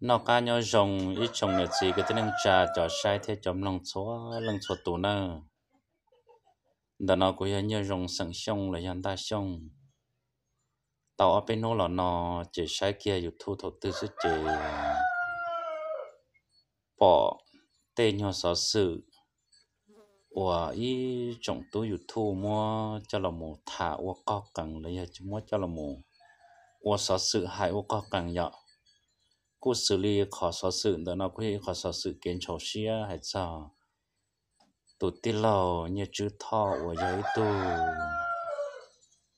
nó cá nhau rồng ít trồng được gì cái tên trà cho sai thế chấm lòng số lòng số tủ nơ đó nó cũng như rồng sẵn sông là hiện ta sông tàu ở bên nó là nó chỉ sai kia dù thu thổ tư sức chỉ bỏ tên nhau sở sự và ý trọng tú dù thu mua cho là một thả và có cần lấy cho mua cho là một và sở sự hại và có cần vậy ก故事里考说是的那块考说是跟朝鲜还是都得了，你就他我也都，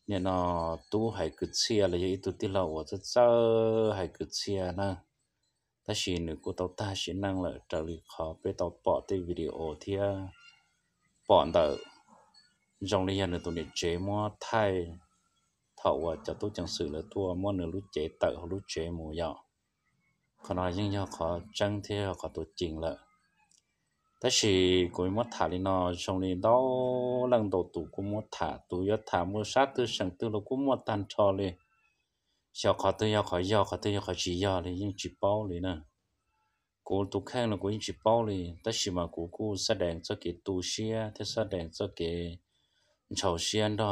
你那都还个车了，也都得了，我这走还个车ให้จ้าตชินี่ยจก็ต้ายองถ้าชินีนั่งเลยจะรีคอไปต่อปอดในวิดีโอที่ปอดเดอยองเรียนในตัวนี้เจมัวไทยท้าว่าจะต้องจังสื่อเลยตัวมัวเนื้อรู้เจเตอร์รู้เจมัวยาขน้อยยิ่งยอขอจังเที่ยวขอตัวจริงละแต่สิกูมดถาลีนอชงลีดอลังโดตุกูมดถาตุยถามุสักตุสังตุลกูมดตันชอเลยเสียขอตัวยอขอยอขอตัวยอขอจียอเลยยิ่งจีเป้าเลยนะกูตุแข้งเลยกูยิ่งจีเป้าเลยแต่สิมากูกูแสดงจะเกตูเชียที่แสดงจะเกชาวเชียนดอ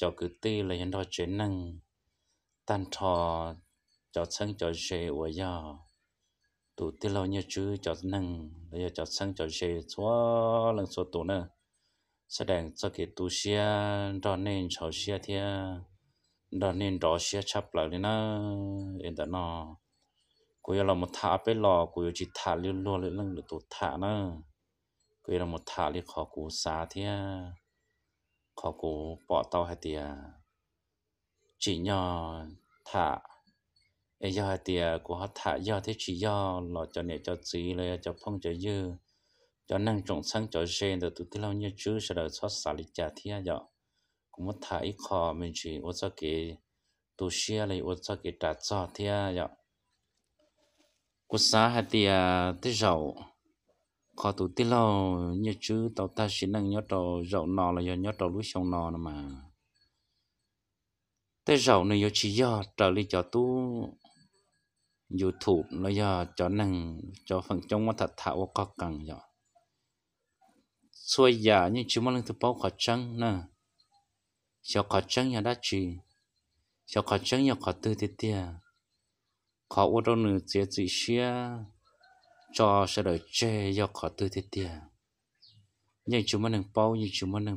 จอกือตีเลยยันดอเจนังตันทอจอดซังจอดเชวยาตัวที่เราเนี่ยชื่อจอดนั่งรล้วจอดซังจอดเชชัวหลังสตัวเนี่ยแสดงสกิตุเชียดอนเนนชาวเชียเทียดอนเนนรอเชียชับหลังนี่นะเอ็นแต่นอกูยังเรามาถ้าไปลอกูยังจิตถ้าเลี่องล้วนเรื่องหรือตัวถ้าเนี่ยกูยังเรามาถ้าเรื่องขอกูสาเทียขอกูปอดเต้าให้เตียจีนยอท่า do hai tia của họ thả do thế chỉ do lo cho nè cho gì là cho phong cho dư cho năng trồng sang cho gen được tụt lao như chứ sẽ được xót xả lịch trả thia dọ cũng mất thả ít mình chỉ ô cho cái tu xia lấy ô cho cái trả cho thia dọ của xã hai tia tới dầu khó tụt tít lao như chứ tàu ta chỉ năng nhớ tàu dầu nò là nhớ tàu lúa sông nò mà tới dầu này do chỉ do trở lại cho tu YouTube nó giờ cho năng cho phần trong mà thật thảo có cần giờ xuôi giả nhưng chúng mình thực bao khó chăng nè cho khó chăng nhà đã chỉ cho khó chăng nhà khó tư thế tia khó ô tô nữa chế chỉ xia cho sẽ đợi chê do khó tư thế tia nhưng chúng mình bao nhưng chúng mình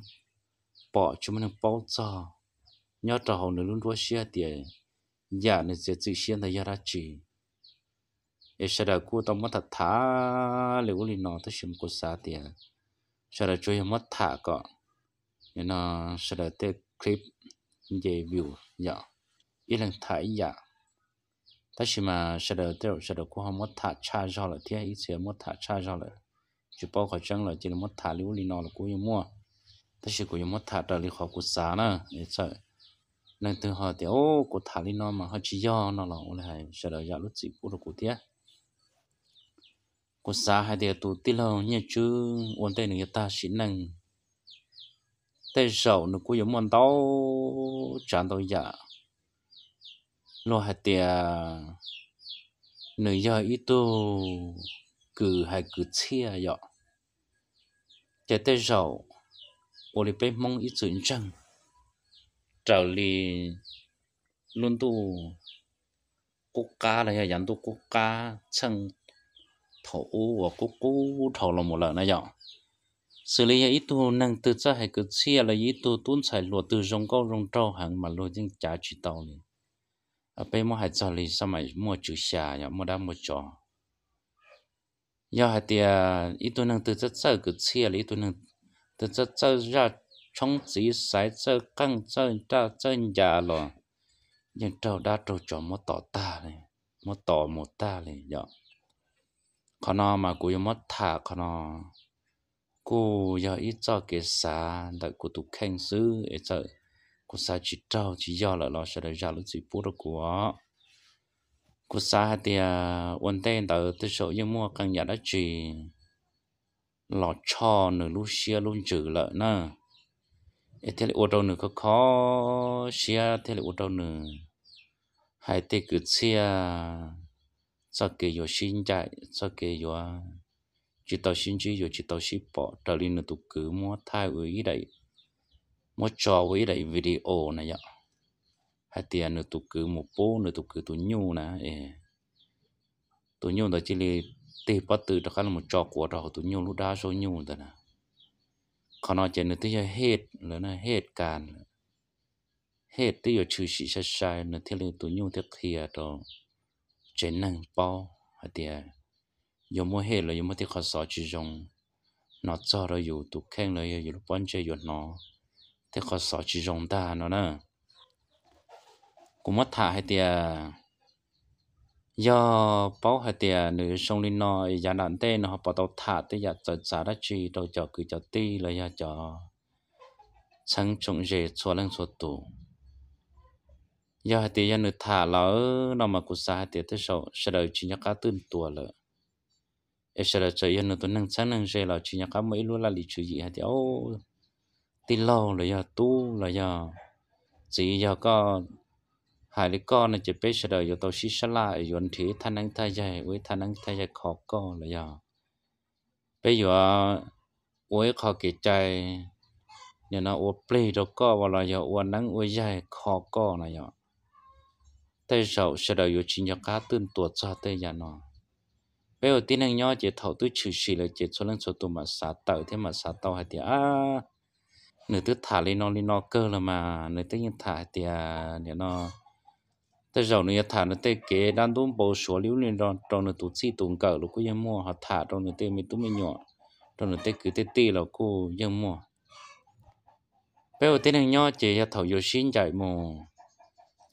bỏ chúng mình bao cho nhớ trò hồn nữa luôn đua xia tiền giả nữa chế chỉ xia là gia đã chỉ giờ sau đó cô tao mất thật thả liệu lì nó tôi xem cô xa tiền sau đó chơi mất thả cọ nên nó sau đó tới clip về view dạ ý là thải dạ ta chỉ mà sau đó tới sau đó cô không mất thả cha cho là thế ít xíu mất thả cha cho là chỉ bao khỏi chân là chỉ là mất thả liệu lì nó là cô yêu mua ta chỉ cô yêu mất thả trả lý khó cô xa nữa sợ nên từ họ thì ô cô thả lì nó mà họ chỉ do nó là ô này sau đó dạ lúc gì cô được cô cô xa hai điều tụ tí lâu như chứ ổn tê nữ ta xí nâng tay sầu nữ cô giống mòn tao chẳng tao dạ lo hai tìa nữ giờ ít tu cử hai cử chia dọ chạy tay sầu cô đi bê mông ít chuyện chăng trở lì luôn tu quốc ca là dân tu quốc ca chẳng thổ và cú cú thổ là một lần này dọn xử lý ít tu năng tự cho hay cứ chia là ít tu tuôn sai lúa từ rong câu rong trâu hàng mà lúa những trả chỉ tàu liền ở bên mua hạt cho lý sao mà mua chữ xà nhở mua đam mua chó giờ hạt tiền ít tu năng tự cho sợ cứ chia là ít tu năng tự cho sợ ra trong chỉ sai sợ căng sợ ra sợ già lo nhưng trâu đã trâu chó mua tỏ ta này mua tỏ một ta này dọn ขนอมากูยมดถาขนอกูยาอีจอเกษาแต่กูตุกแข่งซื้อไอ้เจ้ากูสาจิตเจ้าจียอละเราเสด็จยาลุจิปุระกูอ๋อกูสาเดียวันเต้นแต่ตัวโชยมัวกังยาละจีหลอดช่อหนูลูเชียลุนจือละนะไอ้เทเลอุดรหนูก็ขอเชียเทเลอุดรหนูหายเตกึดเชีย sao kể yo xin chạy sao kể yo chỉ tao xin chỉ yo chỉ tao xin bỏ trở lên là tụ cứ mua thay với đấy mua cho với đấy video này vậy hay tiền nữa tụ cứ một bố nữa tụ cứ tụ nhu nè tụ nhu đó chỉ là tê bắt từ đó là một trò của đó tụ nhu lúc đó số nhu đó nè còn nói chuyện nữa thì hết rồi là hết càn hết tới giờ chửi sĩ sai sai nữa thì là tụ nhu thiệt kia rồi trên năng bao thì giờ mua hết rồi giờ mua thì khó sợ chỉ dùng nó cho rồi dù tụ khen rồi giờ lúc bán chơi giờ nó thì khó sợ chỉ dùng ta nó nữa cũng mất thả hay thì do bao hay thì nữ sông lên nó giờ nạn tên nó bảo tàu thả thì giờ cho trả đã chi đâu cho cứ cho ti rồi giờ cho sáng trông rể cho lên cho tụ ยาตียานุถาเราเรามากุศลเตียเทโสเสดจชิกญาตื่นตัวเลยเอเสดจะยานุตุนังชันนังเจเราจิกญาไม่รู้ละลิชุยฮะเดียวตีเราเลยยาตู้เลยยาจียาก็หายลิก้อนจะเป็เสดอยู่ตัวชิชลาอยู่อันที่ท่านังทายใหญ่ไว้ท่านังทายใหญ่ขอก้อเลยยาไปอยู่ไว้ขอเกิดใจเนี่ยนะอวดเปลี่ยนก็ว่าเราอยู่อวดนังอวดใหญ่ขอก้อนาลยยา tay rậu sẽ đầu yếu chỉ nhớ cá tương tuột cho tay nhà nó bây giờ tin anh nhớ chỉ thầu tôi chửi xì là chỉ số lần số tụ mà xả tàu thế mà xả tàu hay thì à nửa tức thả lên nó lên nó cơ là mà nửa tức như thả thì à để nó tay rậu nửa thả nửa tay kế đang đúng bầu số liu lên đó trong nửa tụt chi tụ cờ lúc cô yên mua họ thả trong nửa tay mình tụ mình nhỏ trong nửa tay cứ tay tì là cô dân mua bây giờ tin anh nhớ chỉ thầu yếu xin chạy mồ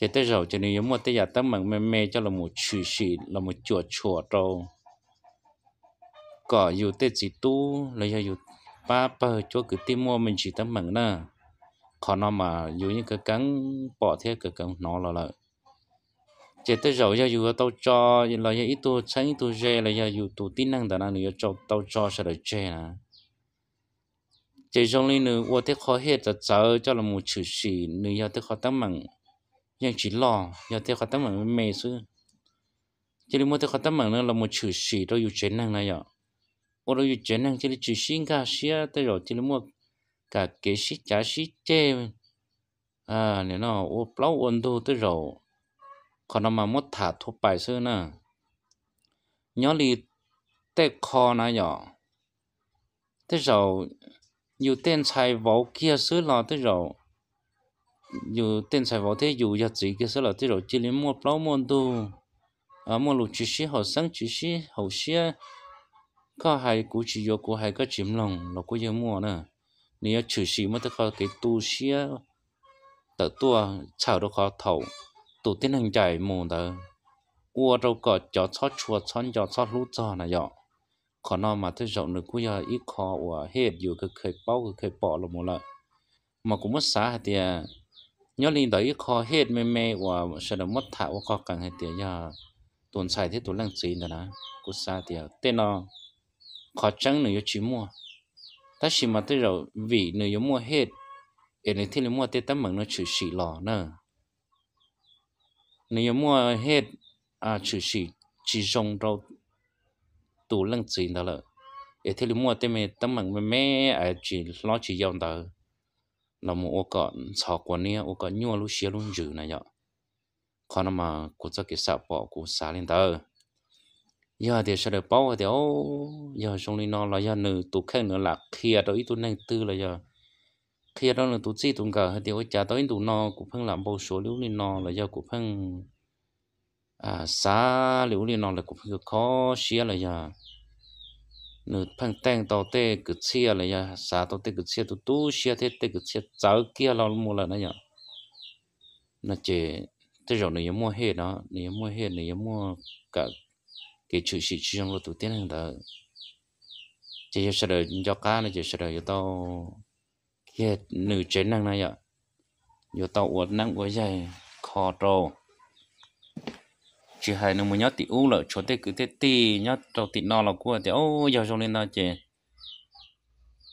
chỉ tới rồi cho nên muốn tới giờ tới mình mê mê cho là một chữ sĩ là một chùa chùa trâu có dù tới gì tu là giờ dù ba ba chúa cứ tìm mua mình chỉ tới mình nè còn nó mà dù những cái cắn bỏ thế cái cắn nó là là chỉ tới rồi giờ dù tao cho là giờ ít tu sáng ít tu dê là giờ dù tu tin năng đàn anh nữa cho tao cho sẽ được chơi nè chỉ trong linh nữa qua thế khó hết là chờ cho là một chữ sĩ nữa giờ thế khó tấm mạng ยัง chỉ หล่ออย่าเที่ยวขัดตั้งเหมือนเมย์ซื้อจะรีมัวเที่ยวขัดตั้งเหมือนเรามัวชื่อสีเราอยู่เจนนั่งนะยอโอเราอยู่เจนนั่งจะรีชื่อสิงกาเสียแต่เราจะรีมัวกาเกสิจ่าสิเจอ่าเนี่ยเนาะโอ้เปล่าอันดูแต่เราขอนมามัดถาดทุบไปซื้อนะย้อนรีเตะคอนะยอแต่เราอยู่เต้นชายเบาเกียซื้อรอแต่เรา dù tên sai vào thế dù giật gì cái số là thế rồi chỉ lấy một lâu môn tu à môn lục chỉ sĩ họ sáng chỉ sĩ hậu sĩ có hai cú chỉ vô cú hai cái chìm lòng nó có giờ mua nữa nếu chỉ sĩ mà tất cả cái tu sĩ tự tua chào được khó thầu tụ tiến hành chạy mù đó qua đâu có cho cho chua chon cho cho lũ cho là vậy, khó nào mà thế rộng được cú giờ ít khó ua hết dù cái khởi bao cái khởi bỏ là một lần mà cũng mất xá thì nhớ linh đấy khó hết mê mê và sẽ được mất thảo có cần hết tiền giờ tuần xài thế tuần lăng gì nữa đó cú xa thì tên nó khó trắng nữa chỉ mua ta chỉ mà tới rồi vì nữa mua hết em này thì mua tết tấm mừng nó chỉ xì lò nữa nếu mua hết à chỉ xì chỉ dùng đâu tủ lăng gì đó là ở thế mua tết mày tấm mừng mày mày à chỉ lo chỉ dùng đó là một ô cọ sọ của nia ô cọ nhua lu xia luôn dữ này nhở khó nằm mà cụ cho cái sạp bỏ cụ xả lên tờ giờ thì sẽ được bao thì ô giờ xong đi nó là giờ nữ tụ khen nữa là kia đó ít tụ này tư là giờ kia đó là tụ chi tụ cả thì ô trả tới tụ nó cụ phân làm bao số liu đi nó là giờ cụ phân à xả liu đi nó là cụ phân khó xia là giờ nó phăng tang tàu tê cứ chia là ya xả tàu tê cứ chia tu tu chia thế tê cứ chia cháu kia lo mua là nó nhở nó chỉ thế rồi này mua hết đó này mua hết này mua cả cái chữ sĩ chữ trong tu tiên hàng đó chỉ cho sợ cho cá này chỉ sợ cho tao kia nửa chế năng này nhở cho tao uốn năng uốn dài khó trâu chỉ hay nó mới nhớ tí u là chỗ tê cứ tê tê nhớ trâu tị no là của thì ô giờ trong lên nó chè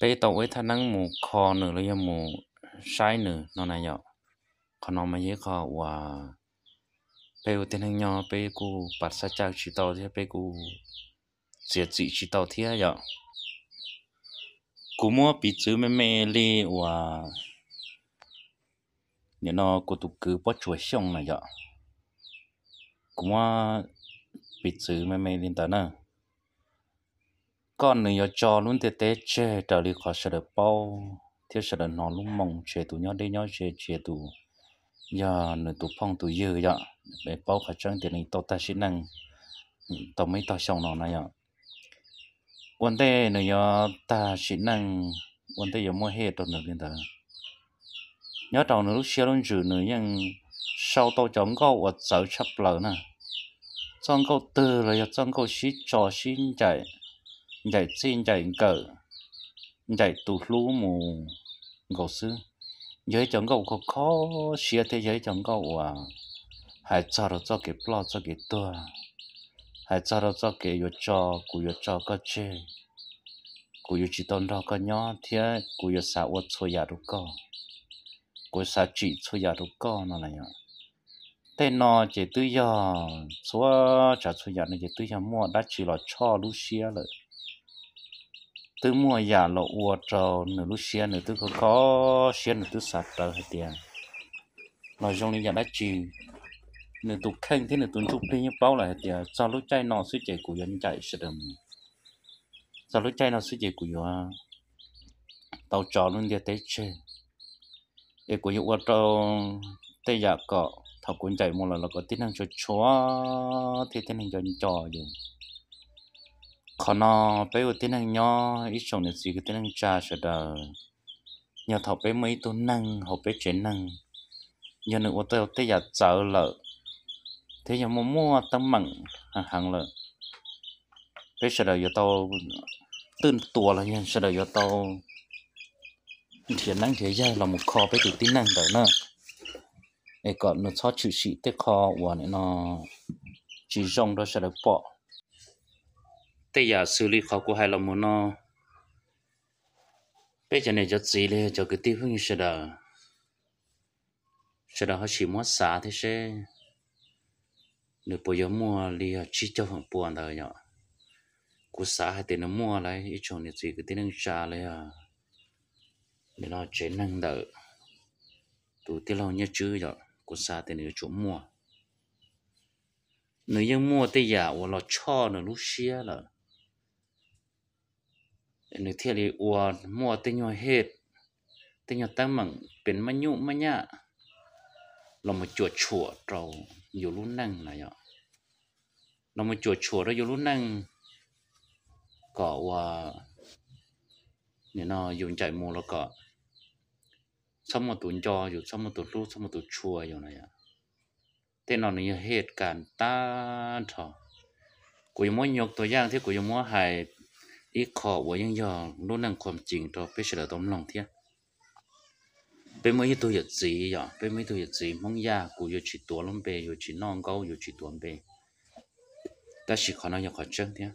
bây tàu ấy thằng năng mù kho nữa rồi giờ mù sai nữa nó này nhở còn nó mà dễ kho và bây giờ tên hàng nhỏ bây cô bắt sát chào chỉ tàu thì bây cô diệt dị chỉ tàu thì nhở cú mua bị chữ mẹ mẹ li và nhớ nó cô tụ cứ bắt chuối xong này nhở cũng à, bị chữ mày mày lên tới à, con nữa cho luôn tê tê chê trở đi khó sợ được bao thiếu sợ được nó luôn mong chê tụ nhau đi nhau chê chê tụ giờ nữa tụ phong tụ dư giờ để bao phải trang tiền này to ta xin năng tao mấy tao xong nó này ạ quan tê nữa ta xin năng quan tê giờ mua hết rồi nữa lên tới nhớ đầu nữa lúc xưa luôn chữ nữa nhưng sau tao chống câu và sở chấp lỡ nè trong câu từ là trong câu xí trò xí chạy chạy xin chạy cờ chạy tụt lũ mù gấu sư giới trong câu có khó xia thế giới trong câu à hãy cho nó cho cái lo cho cái tua hãy cho nó cho cái yo cho cú yo cho có chê cú yo chỉ tôn đó có nhỏ thế cú yo sao ôt cho ya đủ co cú sao chỉ cho ya đủ co nó này nhở thế nó chỉ tự do số trả số giờ này chỉ tự do mua đã chỉ là cho lũ xe rồi tự mua giả là uo trầu nửa lúc xia nửa tự không có xia nửa tự sạt trầu hết tiền nói chung là giả đã chỉ nửa tụ khen thế nửa tụ chụp đi như bao là hết tiền sau lúc chạy nó suy chạy của dân chạy sẽ đầm sau lúc chạy nó suy chạy của dân tàu trò luôn đi tới chơi để của dân uo trầu tây giả cọ học cũng chạy một lần là có tính năng cho chó thì tính năng cho trò dùng khó nó bây giờ tính năng nhỏ ít chồng được gì cái tính năng trà sẽ đờ nhờ thọ bé mấy tu năng học bé chuyển năng nhờ nữa ô tô tới giờ chợ lợ thế giờ mua mua tâm mặn hàng lợ bé sẽ đờ giờ tàu, tên tua là nhờ sẽ đờ giờ tàu, thì năng thế giờ là một kho bé tự tính năng đó nữa ai có nó cho chữ sĩ tế khó và nó chỉ dùng đó sẽ được bỏ tế giả xử lý khó của hai lòng muốn nó bây giờ này cho gì lên cho cái tiêu hướng sẽ đó sẽ đó họ chỉ muốn xả thế sẽ nếu bây giờ mua thì chỉ cho hàng buồn thôi nhở cú xả hay tiền nó mua lại ít chỗ này gì cái tiền năng trả lại à để nó chế năng đỡ tụi tiền lo nhớ chứ rồi của sa thì nếu chỗ mua thì giả của nó cho nó lúc xia là nếu thiệt thì của mua thì nhỏ hết thì nhỏ tăng mặn biến mà nhụ mà nhạ là một chuột chùa trầu dù lúc năng là vậy là một chuột chùa đó dù lúc năng có nếu nó dùng chạy mua là có สมตุนจออยู่สมตุนรู้สมตุนชัวอยู่นะยะแต่นอนนี้เหตุการณ์ตาทอกูยังมั่ยกตัวอย่างที่กูยังมั่หายอีกขอวัวยังยอรู้นั่งความจริงตัวไปเฉลยต้มลองเทียเป็นมือตัวหยดสีอย่างเป็นมือตัวหยดสีมองยากูอยู่ฉีตัวลมเปอยู่ฉีน้องเกาอยู่ฉีตัวเงไปแต่ฉีขอน้อยอยากขอเจ้งเทีย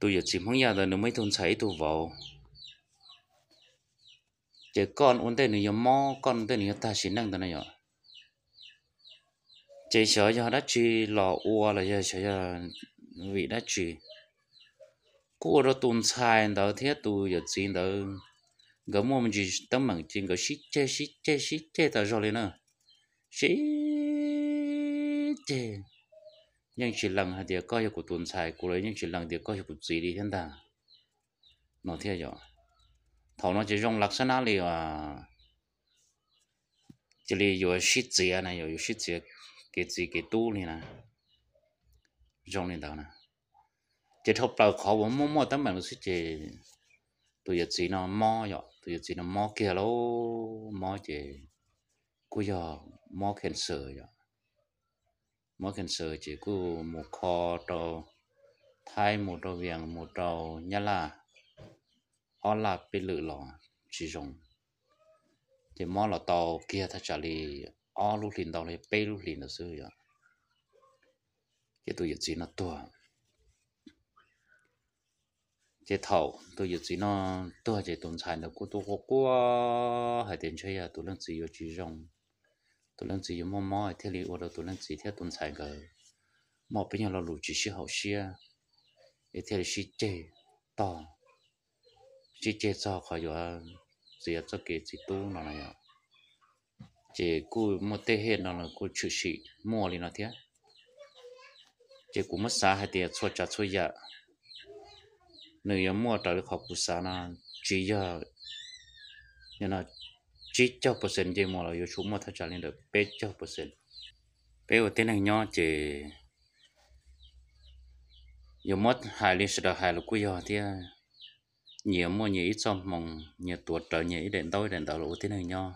ตัวหยดสีมองยาแต่หนูไม่ทนใช้ตัวเบา chỉ con uống tên này mò con tên này ta xin năng tên này rồi chỉ sợ cho đã chi lò ua là giờ sợ cho vị đã chi cô đó tuôn sai đó thế tu giờ xin đó gỡ mua mình chỉ tấm bằng trên gỡ xít chê xít chê xít chê tao rồi nữa xít chê nhưng chỉ lần hai tiệc coi của tuần sai của lấy nhưng chỉ lần tiệc coi của gì đi thiên ta nó thế rồi à, thầu nó chỉ dùng lắc sơn á li à chỉ li vừa shit gì này vừa shit gì cái gì cái tu này nè dùng này đó nè chỉ thầu bảo khó vốn mua mua tấm bằng shit chỉ tụi giờ chỉ nó mò rồi tụi giờ chỉ nó mò kia lô mò chỉ cú giờ mò khen sờ rồi mò khen sờ chỉ cú một kho đồ, thay một đồ viền một đồ nhá là ở là bị lử lò chỉ dùng thì mò là tàu kia thật trả lì ở lúc liền tàu lì bê lúc liền là sư vậy cái tôi chỉ nó tua cái thầu tôi chỉ nó tua cái tồn tại nó cũng tôi có qua hay tiền chơi à tôi lần chỉ có chỉ dùng tôi lần chỉ có mò mò thế li ở đó tôi lần chỉ thế tồn tại cái mò bây giờ là lũ chỉ sĩ hậu sĩ cái thế là sĩ chế to chỉ chế cho khỏi giờ gì cho cái chỉ tu nó này ạ chỉ cú một tê hết nó là cú chữ sĩ mua đi nó thế chỉ cú mất xa hay tiền cho chặt cho dạ nếu như mua tới học cú xa nó chỉ giờ như là chỉ cho percent chỉ mua là yêu chú mua thật trả lên được bé cho percent bé ở tên này nhỏ chỉ yêu mất hai linh sự đó hai lúc cú giờ thế nhiều mua nhỉ xong mong nhiều tuột trở nhỉ đến tôi đến tàu lũ thế này nho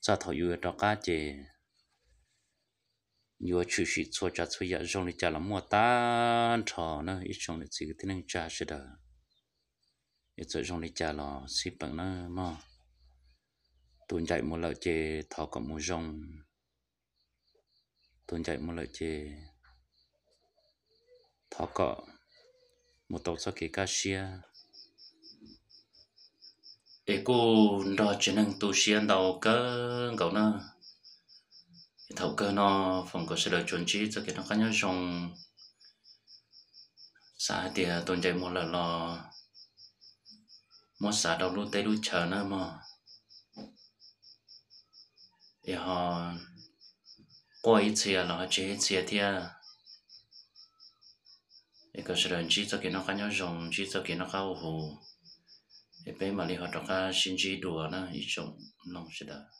sao thầu vừa cho cá chè nhiều chữ sĩ cho cha cho giờ trong dạ, này cha làm mua tan trò nó ít trong này chỉ thế này cha sẽ đỡ ít chỗ trong này cha là xí bằng nó mà tuần chạy một lợi chè thầu cả một rong tuần chạy một lợi chè thầu cả một tàu sau kia cá xia để cô đo chuyện năng tu sĩ ăn đầu cơ cậu nó thầu cơ nó phòng có sự lựa chuẩn trí cho cái nó có nhớ dùng xã thì à, tồn tại một là lo một xã đầu lúc tới lúc chờ nữa mà thì họ qua ít chia à, là họ chỉ ít chia thì à, thì có sự lựa chỉ cho cái nó có nhớ dùng chỉ cho cái nó có hù 一般嘛，你和大家信息多呢，一种弄西的。